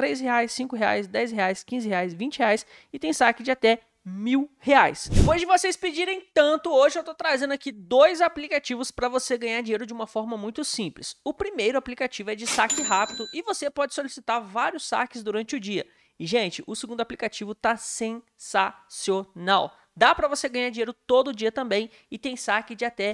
3 reais, 5 reais, 10 reais, 15 reais, 20 reais e tem saque de até mil reais. Depois de vocês pedirem tanto, hoje eu estou trazendo aqui dois aplicativos para você ganhar dinheiro de uma forma muito simples. O primeiro aplicativo é de saque rápido e você pode solicitar vários saques durante o dia. E, gente, o segundo aplicativo tá sensacional. Dá para você ganhar dinheiro todo dia também e tem saque de até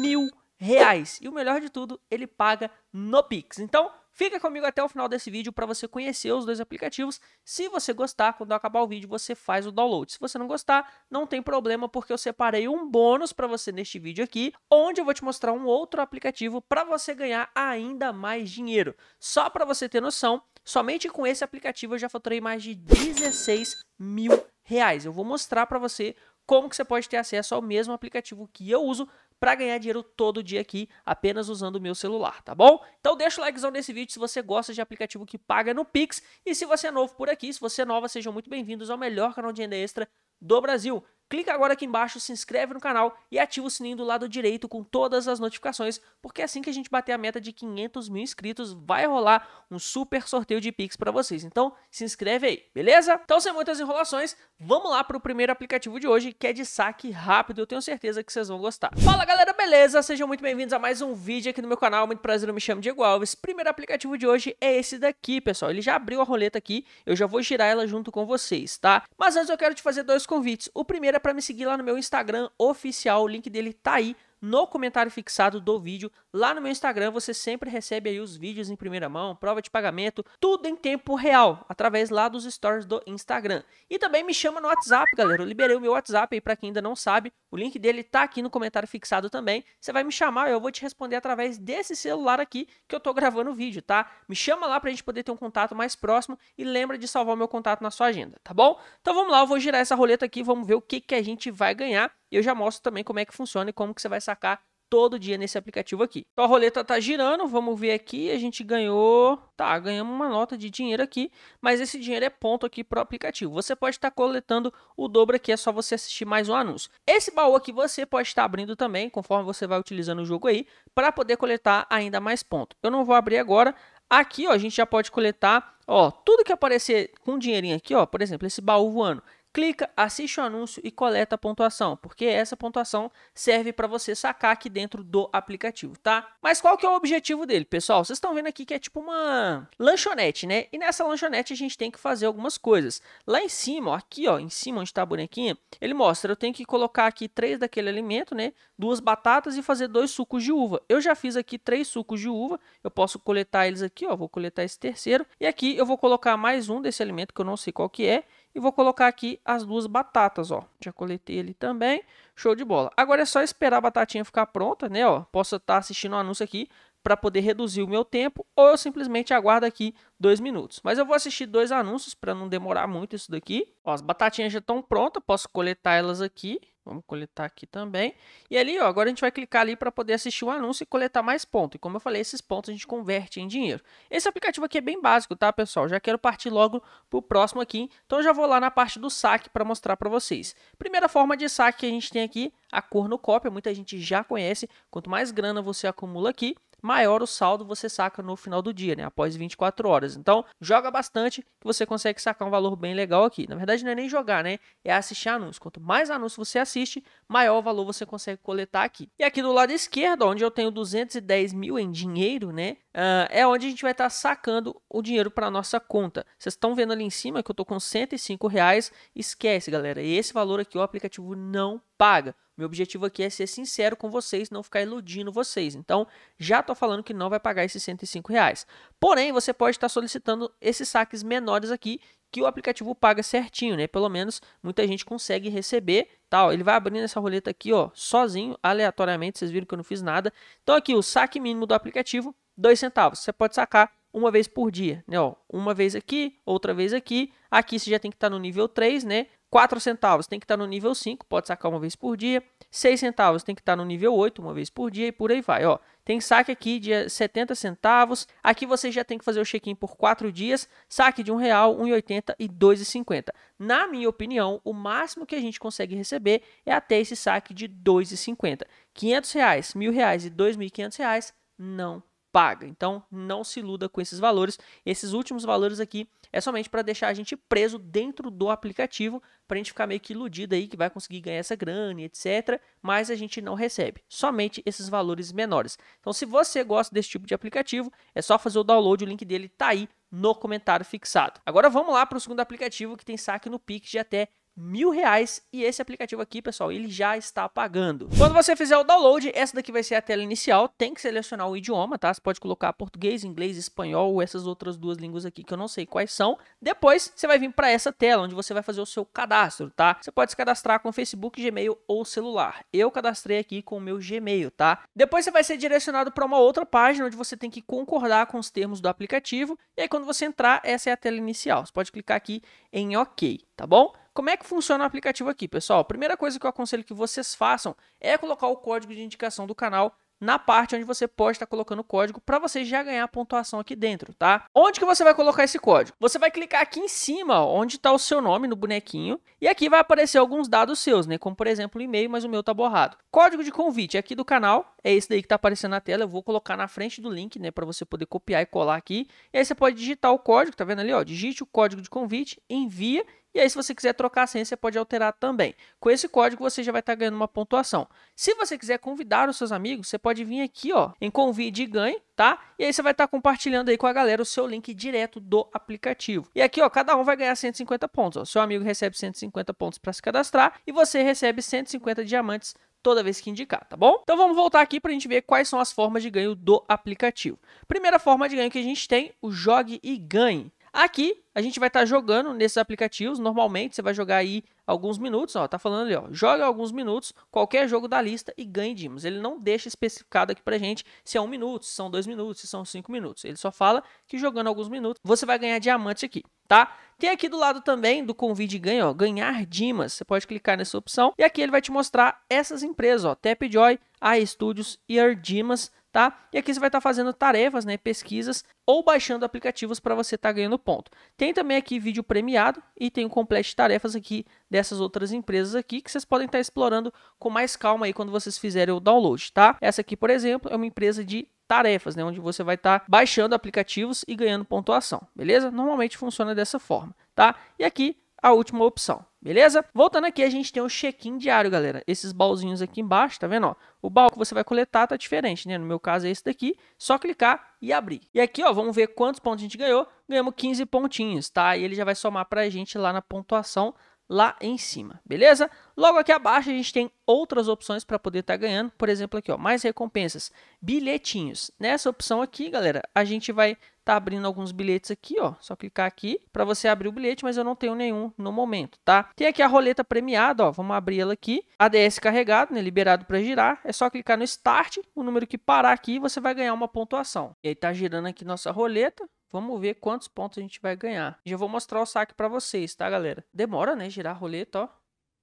mil reais. E o melhor de tudo, ele paga no Pix. Então, Fica comigo até o final desse vídeo para você conhecer os dois aplicativos. Se você gostar, quando acabar o vídeo, você faz o download. Se você não gostar, não tem problema, porque eu separei um bônus para você neste vídeo aqui, onde eu vou te mostrar um outro aplicativo para você ganhar ainda mais dinheiro. Só para você ter noção, somente com esse aplicativo eu já faturei mais de 16 mil reais. Eu vou mostrar para você como que você pode ter acesso ao mesmo aplicativo que eu uso para ganhar dinheiro todo dia aqui, apenas usando o meu celular, tá bom? Então deixa o likezão nesse vídeo se você gosta de aplicativo que paga no Pix e se você é novo por aqui, se você é nova, sejam muito bem-vindos ao melhor canal de renda extra do Brasil clica agora aqui embaixo, se inscreve no canal e ativa o sininho do lado direito com todas as notificações, porque assim que a gente bater a meta de 500 mil inscritos, vai rolar um super sorteio de Pix para vocês. Então, se inscreve aí, beleza? Então, sem muitas enrolações, vamos lá para o primeiro aplicativo de hoje, que é de saque rápido. Eu tenho certeza que vocês vão gostar. Fala, galera, beleza? Sejam muito bem-vindos a mais um vídeo aqui no meu canal. Muito prazer, eu me chamo Diego Alves. Primeiro aplicativo de hoje é esse daqui, pessoal. Ele já abriu a roleta aqui, eu já vou girar ela junto com vocês, tá? Mas antes eu quero te fazer dois convites. O primeiro é para me seguir lá no meu Instagram oficial, o link dele tá aí no comentário fixado do vídeo. Lá no meu Instagram você sempre recebe aí os vídeos em primeira mão, prova de pagamento, tudo em tempo real, através lá dos stories do Instagram. E também me chama no WhatsApp, galera. Eu liberei o meu WhatsApp aí para quem ainda não sabe. O link dele tá aqui no comentário fixado também. Você vai me chamar, e eu vou te responder através desse celular aqui que eu tô gravando o vídeo, tá? Me chama lá pra gente poder ter um contato mais próximo e lembra de salvar o meu contato na sua agenda, tá bom? Então vamos lá, eu vou girar essa roleta aqui, vamos ver o que, que a gente vai ganhar. E eu já mostro também como é que funciona e como que você vai sacar todo dia nesse aplicativo aqui. Então a roleta tá girando, vamos ver aqui, a gente ganhou, tá, ganhamos uma nota de dinheiro aqui, mas esse dinheiro é ponto aqui pro aplicativo. Você pode estar tá coletando o dobro aqui, é só você assistir mais um anúncio. Esse baú aqui você pode estar tá abrindo também, conforme você vai utilizando o jogo aí, para poder coletar ainda mais ponto. Eu não vou abrir agora, aqui ó, a gente já pode coletar, ó, tudo que aparecer com dinheirinho aqui, ó, por exemplo, esse baú voando clica, assiste o anúncio e coleta a pontuação, porque essa pontuação serve para você sacar aqui dentro do aplicativo, tá? Mas qual que é o objetivo dele, pessoal? Vocês estão vendo aqui que é tipo uma lanchonete, né? E nessa lanchonete a gente tem que fazer algumas coisas. Lá em cima, ó, aqui, ó, em cima onde está a bonequinha, ele mostra, eu tenho que colocar aqui três daquele alimento, né? Duas batatas e fazer dois sucos de uva. Eu já fiz aqui três sucos de uva, eu posso coletar eles aqui, ó, vou coletar esse terceiro. E aqui eu vou colocar mais um desse alimento que eu não sei qual que é e vou colocar aqui as duas batatas, ó. Já coletei ele também. Show de bola. Agora é só esperar a batatinha ficar pronta, né, ó. Posso estar tá assistindo o um anúncio aqui para poder reduzir o meu tempo ou eu simplesmente aguardo aqui dois minutos. Mas eu vou assistir dois anúncios para não demorar muito isso daqui. Ó, as batatinhas já estão prontas, posso coletar elas aqui. Vamos coletar aqui também. E ali, ó, agora a gente vai clicar ali para poder assistir o anúncio e coletar mais pontos. E como eu falei, esses pontos a gente converte em dinheiro. Esse aplicativo aqui é bem básico, tá, pessoal? Já quero partir logo para o próximo aqui. Então já vou lá na parte do saque para mostrar para vocês. Primeira forma de saque que a gente tem aqui, a cornucópia. Muita gente já conhece. Quanto mais grana você acumula aqui, maior o saldo você saca no final do dia, né? Após 24 horas. Então, joga bastante que você consegue sacar um valor bem legal aqui. Na verdade, não é nem jogar, né? É assistir anúncios. Quanto mais anúncios você assiste, maior valor você consegue coletar aqui. E aqui do lado esquerdo, onde eu tenho 210 mil em dinheiro, né? Uh, é onde a gente vai estar tá sacando o dinheiro para nossa conta. Vocês estão vendo ali em cima que eu estou com 105 reais. Esquece, galera. Esse valor aqui o aplicativo não paga. Meu objetivo aqui é ser sincero com vocês, não ficar iludindo vocês. Então, já estou falando que não vai pagar esses 105 reais. Porém, você pode estar tá solicitando esses saques menores aqui que o aplicativo paga certinho, né? Pelo menos muita gente consegue receber, tal. Tá? Ele vai abrindo essa roleta aqui, ó, sozinho, aleatoriamente. Vocês viram que eu não fiz nada. Então aqui o saque mínimo do aplicativo, dois centavos. Você pode sacar uma vez por dia, né? Ó, uma vez aqui, outra vez aqui. Aqui você já tem que estar tá no nível 3, né? 4 centavos tem que estar tá no nível 5, pode sacar uma vez por dia. 6 centavos tem que estar tá no nível 8, uma vez por dia e por aí vai. Ó, tem saque aqui de 70 eh, centavos. Aqui você já tem que fazer o check-in por 4 dias. Saque de R$ 1,00, 1,80 e 2,50. Na minha opinião, o máximo que a gente consegue receber é até esse saque de 2,50. R$ 500, R$ 1.000 e R$ 2.500 não paga. Então, não se iluda com esses valores. Esses últimos valores aqui é somente para deixar a gente preso dentro do aplicativo, para a gente ficar meio que iludido aí que vai conseguir ganhar essa grana, etc. Mas a gente não recebe, somente esses valores menores. Então, se você gosta desse tipo de aplicativo, é só fazer o download, o link dele está aí no comentário fixado. Agora vamos lá para o segundo aplicativo que tem saque no Pix de até mil reais e esse aplicativo aqui, pessoal, ele já está pagando. Quando você fizer o download, essa daqui vai ser a tela inicial, tem que selecionar o idioma, tá? Você pode colocar português, inglês, espanhol ou essas outras duas línguas aqui que eu não sei quais são. Depois, você vai vir para essa tela, onde você vai fazer o seu cadastro, tá? Você pode se cadastrar com Facebook, Gmail ou celular. Eu cadastrei aqui com o meu Gmail, tá? Depois você vai ser direcionado para uma outra página, onde você tem que concordar com os termos do aplicativo. E aí, quando você entrar, essa é a tela inicial. Você pode clicar aqui em OK, tá bom? Como é que funciona o aplicativo aqui, pessoal? A primeira coisa que eu aconselho que vocês façam é colocar o código de indicação do canal na parte onde você pode estar colocando o código para você já ganhar pontuação aqui dentro, tá? Onde que você vai colocar esse código? Você vai clicar aqui em cima, onde está o seu nome no bonequinho, e aqui vai aparecer alguns dados seus, né? Como, por exemplo, o e-mail, mas o meu está borrado. Código de convite aqui do canal, é esse daí que está aparecendo na tela, eu vou colocar na frente do link, né? Para você poder copiar e colar aqui. E aí você pode digitar o código, tá vendo ali, ó? Digite o código de convite, envia e aí, se você quiser trocar a senha, você pode alterar também. Com esse código, você já vai estar tá ganhando uma pontuação. Se você quiser convidar os seus amigos, você pode vir aqui ó, em Convide e Ganhe, tá? E aí você vai estar tá compartilhando aí com a galera o seu link direto do aplicativo. E aqui, ó, cada um vai ganhar 150 pontos. Ó. Seu amigo recebe 150 pontos para se cadastrar e você recebe 150 diamantes toda vez que indicar, tá bom? Então vamos voltar aqui para a gente ver quais são as formas de ganho do aplicativo. Primeira forma de ganho que a gente tem, o jogue e ganhe. Aqui a gente vai estar tá jogando nesses aplicativos. Normalmente você vai jogar aí alguns minutos. Ó, tá falando ali, ó, joga alguns minutos, qualquer jogo da lista e ganhe dimos. Ele não deixa especificado aqui pra gente se é um minuto, se são dois minutos, se são cinco minutos. Ele só fala que jogando alguns minutos você vai ganhar diamantes aqui, tá? Tem aqui do lado também do convite ganho, ó, ganhar dimas. Você pode clicar nessa opção e aqui ele vai te mostrar essas empresas, ó, Tapjoy, iStudios e Ardimas tá? E aqui você vai estar tá fazendo tarefas, né, pesquisas ou baixando aplicativos para você estar tá ganhando ponto. Tem também aqui vídeo premiado e tem o complete tarefas aqui dessas outras empresas aqui que vocês podem estar tá explorando com mais calma aí quando vocês fizerem o download, tá? Essa aqui, por exemplo, é uma empresa de tarefas, né, onde você vai estar tá baixando aplicativos e ganhando pontuação, beleza? Normalmente funciona dessa forma, tá? E aqui a última opção, beleza? Voltando aqui, a gente tem um check-in diário, galera. Esses baúzinhos aqui embaixo, tá vendo? Ó, o baú que você vai coletar tá diferente, né? No meu caso é esse daqui, só clicar e abrir. E aqui, ó, vamos ver quantos pontos a gente ganhou. Ganhamos 15 pontinhos, tá? E ele já vai somar pra gente lá na pontuação lá em cima, beleza? Logo aqui abaixo a gente tem outras opções para poder estar tá ganhando, por exemplo aqui, ó, mais recompensas, bilhetinhos. Nessa opção aqui, galera, a gente vai estar tá abrindo alguns bilhetes aqui, ó, só clicar aqui para você abrir o bilhete, mas eu não tenho nenhum no momento, tá? Tem aqui a roleta premiada, ó, vamos abrir ela aqui, ADS carregado, né, liberado para girar, é só clicar no Start, o número que parar aqui, você vai ganhar uma pontuação. E aí tá girando aqui nossa roleta, Vamos ver quantos pontos a gente vai ganhar. Já vou mostrar o saque para vocês, tá, galera? Demora, né? Girar a roleta, ó.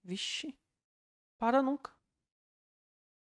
Vixe. Para nunca.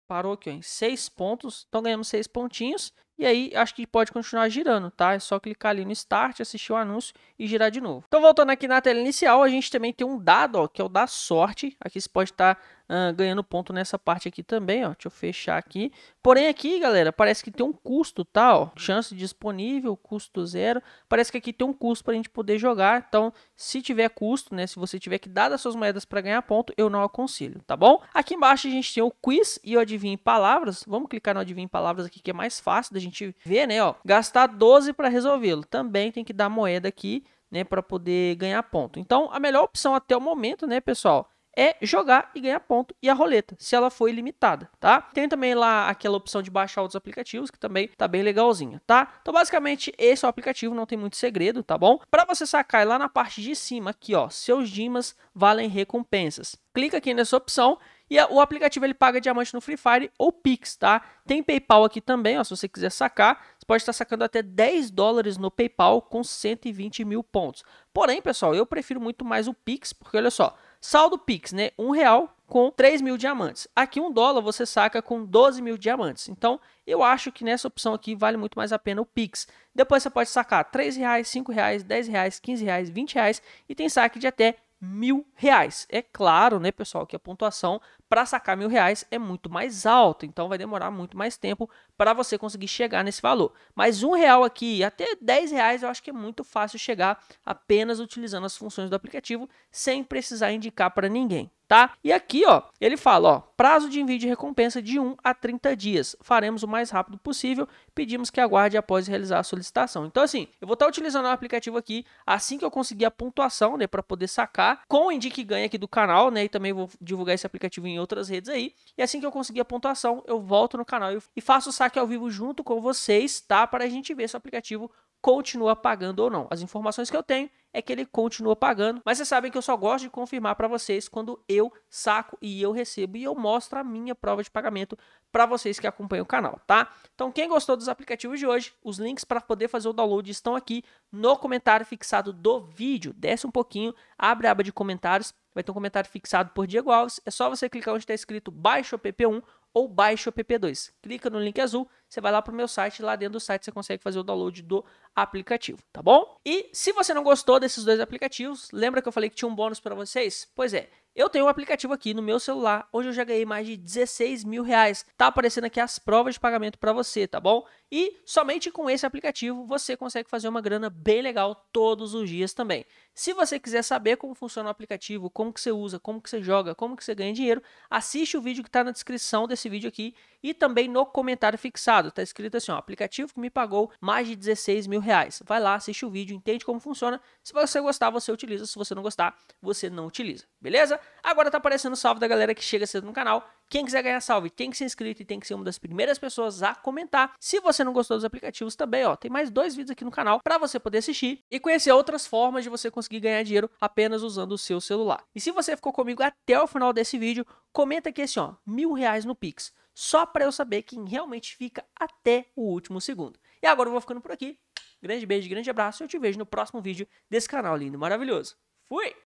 Parou aqui, ó, em seis pontos. Então ganhamos seis pontinhos. E aí, acho que pode continuar girando, tá? É só clicar ali no Start, assistir o anúncio e girar de novo. Então, voltando aqui na tela inicial, a gente também tem um dado, ó, que é o da sorte. Aqui você pode estar tá, uh, ganhando ponto nessa parte aqui também, ó. Deixa eu fechar aqui. Porém, aqui, galera, parece que tem um custo, tá? Ó, chance disponível, custo zero. Parece que aqui tem um custo para a gente poder jogar. Então, se tiver custo, né? Se você tiver que dar das suas moedas para ganhar ponto, eu não aconselho, tá bom? Aqui embaixo a gente tem o quiz e o adivinha em palavras. Vamos clicar no adivinha em palavras aqui, que é mais fácil da gente gente vê, né, ó, gastar 12 para resolvê-lo. Também tem que dar moeda aqui, né, para poder ganhar ponto. Então, a melhor opção até o momento, né, pessoal, é jogar e ganhar ponto e a roleta, se ela for ilimitada, tá? Tem também lá aquela opção de baixar outros aplicativos, que também tá bem legalzinha, tá? Então, basicamente, esse é o aplicativo, não tem muito segredo, tá bom? Para você sacar é lá na parte de cima, aqui, ó, seus dimas valem recompensas. Clica aqui nessa opção e a, o aplicativo ele paga diamante no Free Fire ou Pix, tá? Tem PayPal aqui também, ó, se você quiser sacar. Você pode estar sacando até 10 dólares no PayPal com 120 mil pontos. Porém, pessoal, eu prefiro muito mais o Pix, porque olha só, saldo Pix, né? Um real com 3 mil diamantes. Aqui um dólar você saca com 12 mil diamantes. Então, eu acho que nessa opção aqui vale muito mais a pena o Pix. Depois você pode sacar 3 reais, 5 reais, 10 reais, 15 reais, 20 reais e tem saque de até mil reais. É claro, né, pessoal, que a pontuação para sacar mil reais é muito mais alto, então vai demorar muito mais tempo para você conseguir chegar nesse valor. Mas um real aqui, até 10 reais, eu acho que é muito fácil chegar apenas utilizando as funções do aplicativo sem precisar indicar para ninguém. Tá? E aqui, ó, ele fala, ó, prazo de envio de recompensa de 1 a 30 dias. Faremos o mais rápido possível, pedimos que aguarde após realizar a solicitação. Então, assim, eu vou estar tá utilizando o aplicativo aqui assim que eu conseguir a pontuação, né, para poder sacar com o indique ganha aqui do canal, né, e também vou divulgar esse aplicativo em outras redes aí. E assim que eu conseguir a pontuação, eu volto no canal e faço o saque ao vivo junto com vocês, tá? Para a gente ver se o aplicativo continua pagando ou não. As informações que eu tenho é que ele continua pagando, mas vocês sabem que eu só gosto de confirmar para vocês quando eu saco e eu recebo e eu mostro a minha prova de pagamento para vocês que acompanham o canal, tá? Então, quem gostou dos aplicativos de hoje, os links para poder fazer o download estão aqui no comentário fixado do vídeo. Desce um pouquinho, abre a aba de comentários vai ter um comentário fixado por Diego Alves. É só você clicar onde está escrito Baixa o PP1 ou Baixa o PP2. Clica no link azul, você vai lá para o meu site, lá dentro do site você consegue fazer o download do aplicativo, tá bom? E se você não gostou desses dois aplicativos, lembra que eu falei que tinha um bônus para vocês? Pois é, eu tenho um aplicativo aqui no meu celular, onde eu já ganhei mais de 16 mil reais. Tá aparecendo aqui as provas de pagamento para você, tá bom? E somente com esse aplicativo você consegue fazer uma grana bem legal todos os dias também. Se você quiser saber como funciona o aplicativo, como que você usa, como que você joga, como que você ganha dinheiro, assiste o vídeo que está na descrição desse vídeo aqui e também no comentário fixado. Está escrito assim, ó, aplicativo que me pagou mais de 16 mil reais. Vai lá, assiste o vídeo, entende como funciona. Se você gostar, você utiliza. Se você não gostar, você não utiliza. Beleza? Agora está aparecendo o salve da galera que chega cedo no canal quem quiser ganhar salve tem que ser inscrito e tem que ser uma das primeiras pessoas a comentar. Se você não gostou dos aplicativos também, ó, tem mais dois vídeos aqui no canal para você poder assistir e conhecer outras formas de você conseguir ganhar dinheiro apenas usando o seu celular. E se você ficou comigo até o final desse vídeo, comenta aqui assim, ó, mil reais no Pix, só para eu saber quem realmente fica até o último segundo. E agora eu vou ficando por aqui. Grande beijo, grande abraço. e Eu te vejo no próximo vídeo desse canal lindo, maravilhoso. Fui!